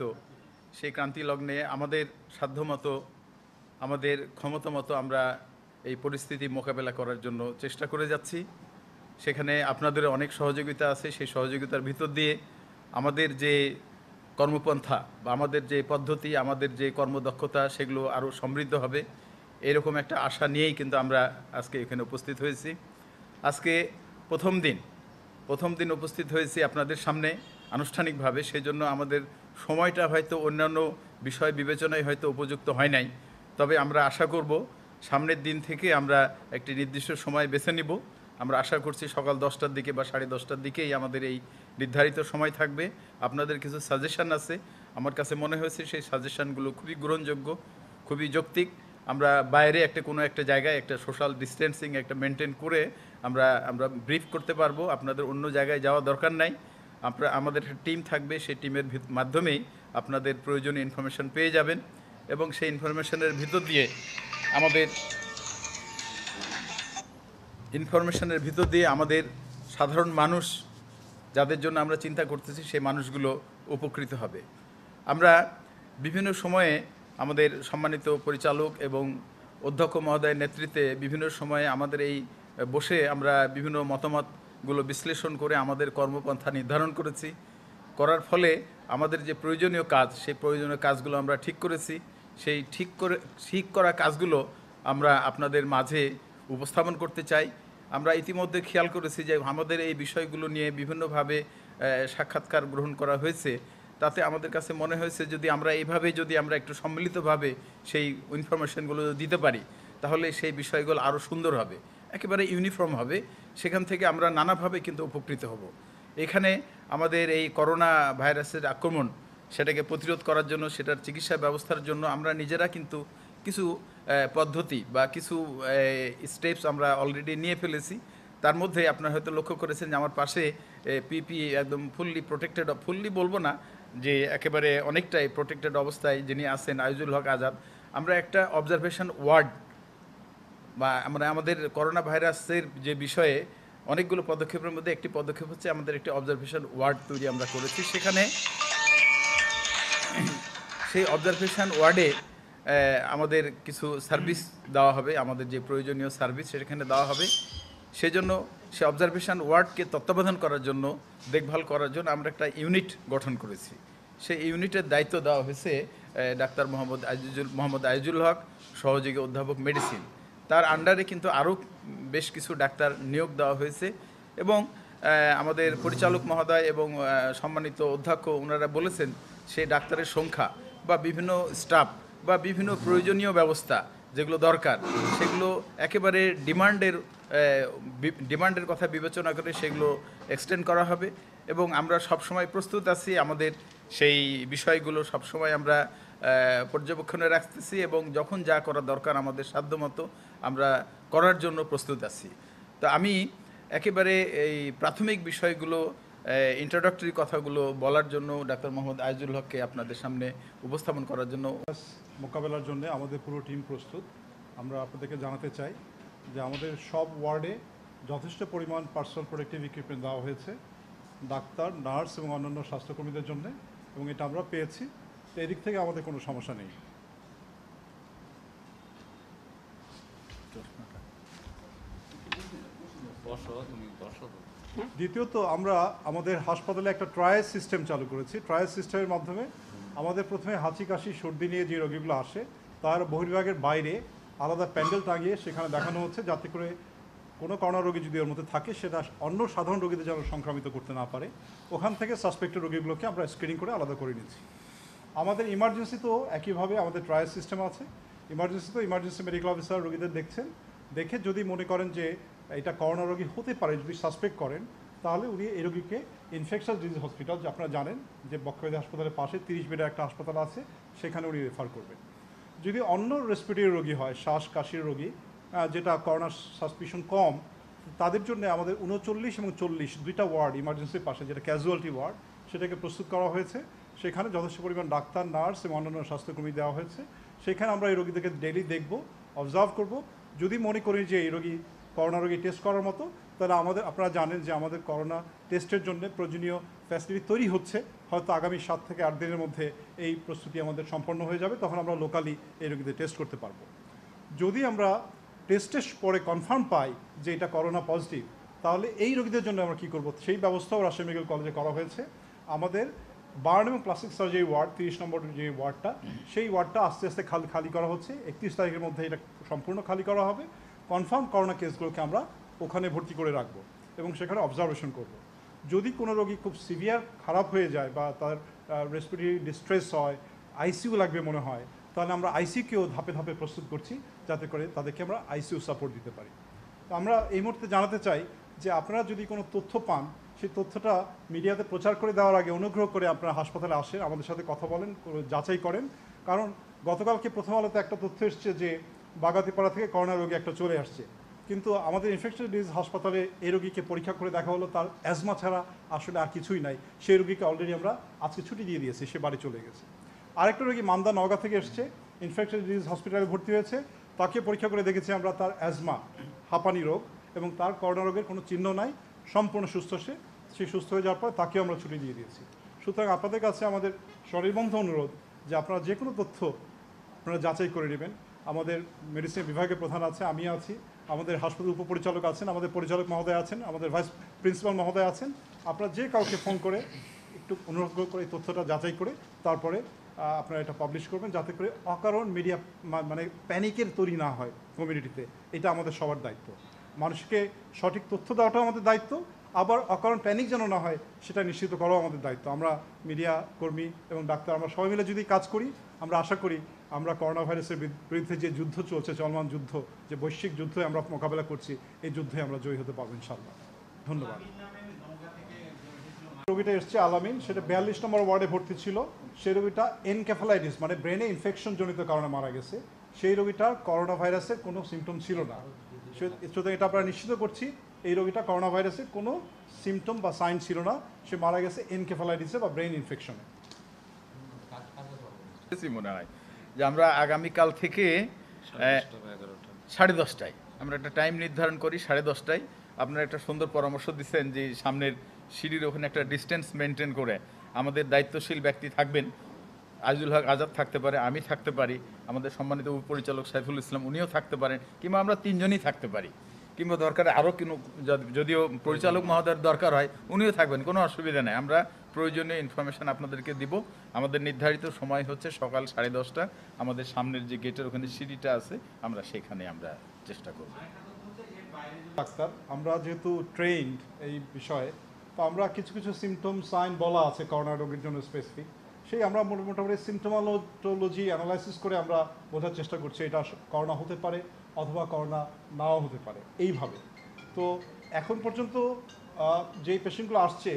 তো সেই ক্রান্তি লগ্নে আমাদের সাধ্যমতো আমাদের ক্ষমতামতো আমরা এই পরিস্থিতি মোকাবেলা করার জন্য চেষ্টা করে যাচ্ছি সেখানে আপনাদের অনেক সহযোগিতা আছে সেই সহযোগিতার ভিতর দিয়ে আমাদের যে কর্মপন্থা বা আমাদের যে পদ্ধতি আমাদের যে কর্মদক্ষতা সেগুলো আরও সমৃদ্ধ হবে এরকম একটা আশা নিয়েই কিন্তু আমরা আজকে এখানে উপস্থিত হয়েছি আজকে প্রথম দিন প্রথম দিন উপস্থিত হয়েছি আপনাদের সামনে আনুষ্ঠানিকভাবে সেই জন্য আমাদের সময়টা হয়তো অন্যান্য বিষয় বিবেচনায় হয়তো উপযুক্ত হয় নাই তবে আমরা আশা করব সামনের দিন থেকে আমরা একটি নির্দিষ্ট সময় বেছে নিব আমরা আশা করছি সকাল দশটার দিকে বা সাড়ে দশটার দিকেই আমাদের এই নির্ধারিত সময় থাকবে আপনাদের কিছু সাজেশান আছে আমার কাছে মনে হয়েছে সেই সাজেশানগুলো খুবই গ্রহণযোগ্য খুবই যৌক্তিক আমরা বাইরে একটা কোনো একটা জায়গায় একটা সোশ্যাল ডিস্টেন্সিং একটা মেনটেন করে আমরা আমরা ব্রিফ করতে পারবো আপনাদের অন্য জায়গায় যাওয়া দরকার নাই আমরা আমাদের একটা টিম থাকবে সেই টিমের মাধ্যমেই আপনাদের প্রয়োজনীয় ইনফরমেশান পেয়ে যাবেন এবং সেই ইনফরমেশানের ভিতর দিয়ে আমাদের ইনফরমেশানের ভিতর দিয়ে আমাদের সাধারণ মানুষ যাদের জন্য আমরা চিন্তা করতেছি সেই মানুষগুলো উপকৃত হবে আমরা বিভিন্ন সময়ে আমাদের সম্মানিত পরিচালক এবং অধ্যক্ষ মহোদয়ের নেতৃত্বে বিভিন্ন সময়ে আমাদের এই বসে আমরা বিভিন্ন মতামত গুলো বিশ্লেষণ করে আমাদের কর্মপন্থা নির্ধারণ করেছি করার ফলে আমাদের যে প্রয়োজনীয় কাজ সেই প্রয়োজনীয় কাজগুলো আমরা ঠিক করেছি সেই ঠিক করে ঠিক করা কাজগুলো আমরা আপনাদের মাঝে উপস্থাপন করতে চাই আমরা ইতিমধ্যে খেয়াল করেছি যে আমাদের এই বিষয়গুলো নিয়ে বিভিন্নভাবে সাক্ষাৎকার গ্রহণ করা হয়েছে তাতে আমাদের কাছে মনে হয়েছে যদি আমরা এইভাবে যদি আমরা একটু সম্মিলিতভাবে সেই ইনফরমেশনগুলো দিতে পারি তাহলে সেই বিষয়গুলো আরও সুন্দর হবে একেবারে ইউনিফর্ম হবে সেখান থেকে আমরা নানাভাবে কিন্তু উপকৃত হব এখানে আমাদের এই করোনা ভাইরাসের আক্রমণ সেটাকে প্রতিরোধ করার জন্য সেটার চিকিৎসা ব্যবস্থার জন্য আমরা নিজেরা কিন্তু কিছু পদ্ধতি বা কিছু স্টেপস আমরা অলরেডি নিয়ে ফেলেছি তার মধ্যে আপনারা হয়তো লক্ষ্য করেছেন যে আমার পাশে পিপি একদম ফুললি প্রোটেক্টেড ফুললি বলবো না যে একেবারে অনেকটাই প্রোটেক্টেড অবস্থায় যিনি আছেন আইজুল হক আজাদ আমরা একটা অবজারভেশন ওয়ার্ড বা আমরা মানে আমাদের করোনা ভাইরাসের যে বিষয়ে অনেকগুলো পদক্ষেপের মধ্যে একটি পদক্ষেপ হচ্ছে আমাদের একটি অবজারভেশন ওয়ার্ড তৈরি আমরা করেছি সেখানে সেই অবজারভেশন ওয়ার্ডে আমাদের কিছু সার্ভিস দেওয়া হবে আমাদের যে প্রয়োজনীয় সার্ভিস সেখানে দেওয়া হবে সেজন্য সে অবজারভেশন ওয়ার্ডকে তত্ত্বাবধান করার জন্য দেখভাল করার জন্য আমরা একটা ইউনিট গঠন করেছি সেই ইউনিটের দায়িত্ব দেওয়া হয়েছে ডাক্তার মোহাম্মদ আজিজুল মোহাম্মদ আইজুল হক সহযোগী অধ্যাপক মেডিসিন তার আন্ডারে কিন্তু আরও বেশ কিছু ডাক্তার নিয়োগ দেওয়া হয়েছে এবং আমাদের পরিচালক মহোদয় এবং সম্মানিত অধ্যক্ষ ওনারা বলেছেন সেই ডাক্তারের সংখ্যা বা বিভিন্ন স্টাফ বা বিভিন্ন প্রয়োজনীয় ব্যবস্থা যেগুলো দরকার সেগুলো একেবারে ডিমান্ডের ডিমান্ডের কথা বিবেচনা করে সেগুলো এক্সটেন্ড করা হবে এবং আমরা সবসময় প্রস্তুত আছি আমাদের সেই বিষয়গুলো সবসময় আমরা পর্যবেক্ষণে রাখতেছি এবং যখন যা করা দরকার আমাদের সাধ্যমতো আমরা করার জন্য প্রস্তুত আছি তো আমি একেবারে এই প্রাথমিক বিষয়গুলো ইন্ট্রোডাক্টরি কথাগুলো বলার জন্য ডাক্তার মোহাম্মদ আইজুল হককে আপনাদের সামনে উপস্থাপন করার জন্য মোকাবেলার জন্য আমাদের পুরো টিম প্রস্তুত আমরা আপনাদেরকে জানাতে চাই যে আমাদের সব ওয়ার্ডে যথেষ্ট পরিমাণ পার্সোনাল প্রোডাক্টিভ ইকুইপমেন্ট দেওয়া হয়েছে ডাক্তার নার্স এবং অন্যান্য স্বাস্থ্যকর্মীদের জন্য এবং এটা আমরা পেয়েছি তো এদিক থেকে আমাদের কোনো সমস্যা নেই দ্বিতীয়ত আমরা আমাদের হাসপাতালে একটা ট্রায়াল সিস্টেম চালু করেছি ট্রায়াল সিস্টেমের মাধ্যমে আমাদের প্রথমে হাঁচি কাশি সর্দি নিয়ে যে রোগীগুলো আসে তার বহির্ভাগের বাইরে আলাদা প্যান্ডেল টাঙিয়ে সেখানে দেখানো হচ্ছে যাতে করে কোনো করোনা রোগী যদি ওর মধ্যে থাকে সেটা অন্য সাধারণ রোগীদের যেন সংক্রামিত করতে না পারে ওখান থেকে সাসপেক্টেড রোগীগুলোকে আমরা স্ক্রিনিং করে আলাদা করে নিচ্ছি আমাদের ইমার্জেন্সি তো একইভাবে আমাদের ট্রায়াল সিস্টেম আছে ইমার্জেন্সি তো ইমার্জেন্সি মেডিকেল অফিসার রোগীদের দেখছেন দেখে যদি মনে করেন যে এটা করোনা রোগী হতে পারে যদি সাসপেক্ট করেন তাহলে উনি এই রোগীকে ইনফেকশাস ডিজিজ হসপিটাল যে আপনারা জানেন যে বক্ষব্যাধি হাসপাতালের পাশে তিরিশ বেডের একটা হাসপাতাল আছে সেখানে উনি রেফার করবেন যদি অন্য রেসপিরেটরি রোগী হয় শ্বাস কাশির রোগী যেটা করোনা সাসপিশন কম তাদের জন্য আমাদের উনচল্লিশ এবং চল্লিশ দুইটা ওয়ার্ড ইমার্জেন্সির পাশে যেটা ক্যাজুয়ালিটি ওয়ার্ড সেটাকে প্রস্তুত করা হয়েছে সেখানে যথেষ্ট পরিমাণ ডাক্তার নার্স এবং অন্যান্য স্বাস্থ্যকর্মী দেওয়া হয়েছে সেখানে আমরা এই রোগীদেরকে ডেলি দেখব অবজার্ভ করব যদি মনে করি যে এই রোগী করোনা রোগী টেস্ট করার মতো তাহলে আমাদের আপনারা জানেন যে আমাদের করোনা টেস্টের জন্য প্রয়োজনীয় ফ্যাসিলিটি তৈরি হচ্ছে হয়তো আগামী সাত থেকে আট দিনের মধ্যে এই প্রস্তুতি আমাদের সম্পন্ন হয়ে যাবে তখন আমরা লোকালি এই রোগীদের টেস্ট করতে পারবো যদি আমরা টেস্টের পরে কনফার্ম পাই যে এটা করোনা পজিটিভ তাহলে এই রোগীদের জন্য আমরা কী করবো সেই ব্যবস্থাও রাজশাহী মেডিকেল কলেজে করা হয়েছে আমাদের বার্ন এবং প্লাস্টিক সার্জারি যে ওয়ার্ড তিরিশ নম্বর যে ওয়ার্ডটা সেই ওয়ার্ডটা আস্তে আস্তে খালি খালি করা হচ্ছে একত্রিশ তারিখের মধ্যে এটা সম্পূর্ণ খালি করা হবে কনফার্ম করোনা কেসগুলোকে আমরা ওখানে ভর্তি করে রাখব এবং সেখানে অবজারভেশন করব যদি কোনো রোগী খুব সিভিয়ার খারাপ হয়ে যায় বা তার রেসপিরেটরি ডিস্ট্রেস হয় আইসিইউ লাগবে মনে হয় তাহলে আমরা আইসিইউকেও ধাপে ধাপে প্রস্তুত করছি যাতে করে তাদেরকে আমরা আইসিইউ সাপোর্ট দিতে পারি তো আমরা এই মুহূর্তে জানাতে চাই যে আপনারা যদি কোনো তথ্য পান সেই তথ্যটা মিডিয়াতে প্রচার করে দেওয়ার আগে অনুগ্রহ করে আপনারা হাসপাতালে আসেন আমাদের সাথে কথা বলেন যাচাই করেন কারণ গতকালকে প্রথম আলোতে একটা তথ্য এসছে যে বাগাতিপাড়া থেকে করোনা রোগী একটা চলে আসছে কিন্তু আমাদের ইনফেকশন ডিজিজ হাসপাতালে এই রোগীকে পরীক্ষা করে দেখা হলো তার অ্যাজমা ছাড়া আসলে আর কিছুই নাই সেই রোগীকে অলরেডি আমরা আজকে ছুটি দিয়ে দিয়েছি সে বাড়ি চলে গেছে আরেকটা রোগী মান্দা নওগাঁ থেকে এসছে ইনফেকশন ডিজিজ হসপিটালে ভর্তি হয়েছে তাকে পরীক্ষা করে দেখেছি আমরা তার অ্যাজমা হাঁপানি রোগ এবং তার করোনা রোগের কোনো চিহ্ন নাই সম্পূর্ণ সুস্থ সে সেই সুস্থ হয়ে যাওয়ার পর তাকেও আমরা ছুটি দিয়ে দিয়েছি সুতরাং আপনাদের কাছে আমাদের শরীরবন্ধ অনুরোধ যে আপনারা যে কোনো তথ্য আপনারা যাচাই করে নেবেন আমাদের মেডিসিন বিভাগের প্রধান আছে আমি আছি আমাদের হাসপাতাল উপপরিচালক আছেন আমাদের পরিচালক মহোদয় আছেন আমাদের ভাইস প্রিন্সিপাল মহোদয় আছেন আপনারা যে কাউকে ফোন করে একটু অনুরোধ করে এই তথ্যটা যাচাই করে তারপরে আপনারা এটা পাবলিশ করবেন যাতে করে অকারণ মিডিয়া মানে প্যানিকের তৈরি না হয় কমিউনিটিতে এটা আমাদের সবার দায়িত্ব মানুষকে সঠিক তথ্য দেওয়াটাও আমাদের দায়িত্ব আবার অকারণ প্যানিক যেন না হয় সেটা নিশ্চিত করাও আমাদের দায়িত্ব আমরা মিডিয়া কর্মী এবং ডাক্তার আমরা সবাই মিলে যদি কাজ করি আমরা আশা করি আমরা করোনা ভাইরাসের বিরুদ্ধে যে যুদ্ধ চলছে চলমান যুদ্ধ যে বৈশ্বিক যুদ্ধ আমরা মোকাবেলা করছি এই যুদ্ধে আমরা জয়ী হতে পারবো ইনশাল্লাহ ধন্যবাদ রোগীটা এসছে আলামিন সেটা বিয়াল্লিশ নম্বর ওয়ার্ডে ভর্তি ছিল সেই রোগীটা এনক্যাফালাইটিস মানে ব্রেনে ইনফেকশন জনিত কারণে মারা গেছে সেই রোগীটার করোনা ভাইরাসের কোনো সিমটম ছিল না সুতরাং এটা আমরা নিশ্চিত করছি এই রোগীটা করোনা ভাইরাসের কোনো সিমটম বা সাইন ছিল না সে মারা গেছে এনকেফালাইটিসে বা ব্রেন ইনফেকশনে মনে হয় যে আমরা আগামীকাল থেকে সাড়ে দশটায় আমরা একটা টাইম নির্ধারণ করি সাড়ে দশটায় আপনারা একটা সুন্দর পরামর্শ দিচ্ছেন যে সামনের সিঁড়ির ওখানে একটা ডিস্টেন্স মেনটেন করে আমাদের দায়িত্বশীল ব্যক্তি থাকবেন আজিজুল হক আজাদ থাকতে পারে আমি থাকতে পারি আমাদের সম্মানিত উপপরিচালক সাইফুল ইসলাম উনিও থাকতে পারেন কিংবা আমরা তিনজনই থাকতে পারি কিংবা দরকার আরও কোনো যদিও পরিচালক মহোদয়ের দরকার হয় উনিও থাকবেন কোনো অসুবিধা নেই আমরা প্রয়োজনীয় ইনফরমেশান আপনাদেরকে দিব আমাদের নির্ধারিত সময় হচ্ছে সকাল সাড়ে দশটা আমাদের সামনের যে গেটের ওখানে সিঁড়িটা আছে আমরা সেখানে আমরা চেষ্টা করব ডাক্তার আমরা যেহেতু ট্রেন্ড এই বিষয়ে তো আমরা কিছু কিছু সিমটম সাইন বলা আছে করোনা রোগের জন্য স্পেসিফিক সেই আমরা মোটামুটি সিমটোমালোটোলজি অ্যানালাইসিস করে আমরা বোঝার চেষ্টা করছি এটা করোনা হতে পারে অথবা করোনা নাও হতে পারে এইভাবে তো এখন পর্যন্ত যে পেশেন্টগুলো আসছে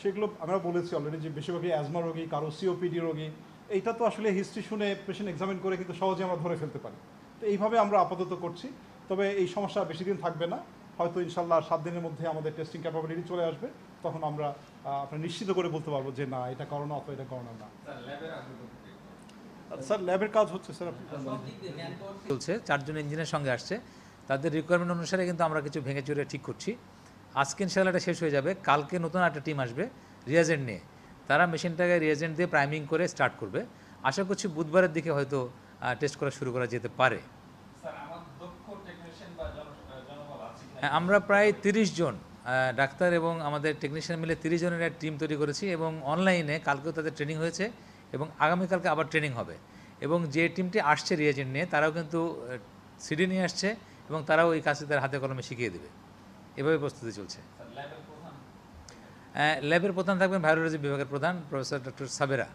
সেগুলো আমরা বলেছি অলরেডি যে বেশিরভাগই অ্যাজমা রোগী কারো সিওপিডি রোগী এইটা তো আসলে হিস্ট্রি শুনে পেশেন্ট এক্সামিন করে কিন্তু সহজে আমরা ধরে ফেলতে পারি তো এইভাবে আমরা আপাতত করছি তবে এই সমস্যা বেশি দিন থাকবে না হয়তো ইনশাল্লাহ সাত দিনের মধ্যে আমাদের টেস্টিং ক্যাপাবিলিটি চলে আসবে তখন আমরা আপনার নিশ্চিত করে বলতে পারবো যে না এটা করোনা অথবা এটা করোনা না আচ্ছা, স্যার ল্যাবের কাজ হচ্ছে চলছে চারজন ইঞ্জিনের সঙ্গে আসছে তাদের রিকোয়ারমেন্ট অনুসারে কিন্তু আমরা কিছু ভেঙে চুরে ঠিক করছি আজকে ইনশাল্লাহটা এটা শেষ হয়ে যাবে কালকে নতুন একটা টিম আসবে রিয়াজেন্ট নিয়ে তারা মেশিনটাকে রিয়াজেন্ট দিয়ে প্রাইমিং করে স্টার্ট করবে আশা করছি বুধবারের দিকে হয়তো টেস্ট করা শুরু করা যেতে পারে হ্যাঁ, আমরা প্রায় তিরিশ জন ডাক্তার এবং আমাদের টেকনিশিয়ান মিলে তিরিশ জনের টিম তৈরি করেছি এবং অনলাইনে কালকেও তাদের ট্রেনিং হয়েছে এবং আগামীকালকে আবার ট্রেনিং হবে এবং যে টিমটি আসছে রিয়েজেন্ট নিয়ে তারাও কিন্তু সিডি নিয়ে আসছে এবং তারাও এই কাজটি তার হাতে কলমে শিখিয়ে দেবে এভাবে প্রস্তুতি চলছে হ্যাঁ, ল্যাবের প্রধান থাকবেন ভাইরোলজি বিভাগের প্রধান প্রফেসর ডক্টর সাবেরা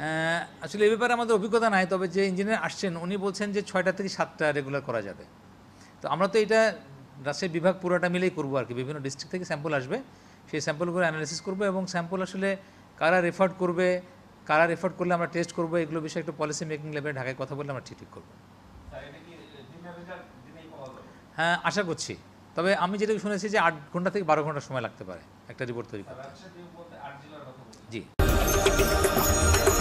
হ্যাঁ, আসলে এ ব্যাপারে আমাদের অভিজ্ঞতা নাই তবে যে ইঞ্জিনিয়ার আসছেন উনি বলছেন যে ছয়টা থেকে সাতটা রেগুলার করা যাবে তো আমরা তো এটা রাজশাহী বিভাগ পুরোটা মিলেই করবো আর কি বিভিন্ন ডিস্ট্রিক্ট থেকে স্যাম্পল আসবে সেই স্যাম্পলগুলো অ্যানালিসিস করবো এবং স্যাম্পল আসলে কারা রেফার্ড করবে কারা রেফার্ড করলে আমরা টেস্ট করবো এগুলো বিষয়ে একটু পলিসি মেকিং লেভেলে ঢাকায় কথা বললে আমরা ঠিক ঠিক করবো হ্যাঁ আশা করছি তবে আমি যেটা শুনেছি যে আট ঘন্টা থেকে বারো ঘন্টা সময় লাগতে পারে একটা রিপোর্ট তৈরি করতে জি